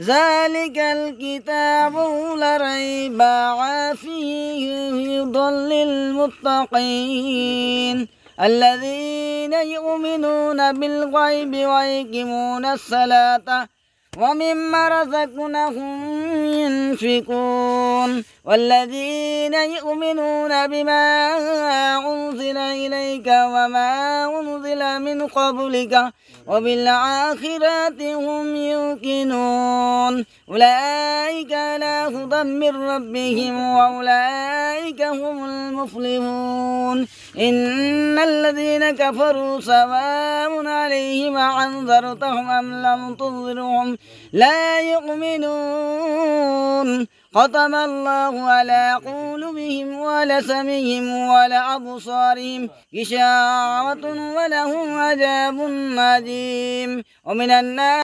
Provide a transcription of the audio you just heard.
ذلك الكتاب لا ريب فيه يضل للمتقين الذين يؤمنون بالغيب ويقيمون الصلاة ومما رزقناهم ينفقون والذين يؤمنون بما أنزل ربك وما أنزل من قبلك وبالآخرة هم يوقنون أولئك على هدى من ربهم وأولئك هم المفلحون إن الذين كفروا سواء عليهم أنذرتهم أم لم تنذرهم لا يؤمنون ختم الله على قلوبهم ولسمهم ولأبصارهم إشارة ولهم عذاب عظيم ومن الناس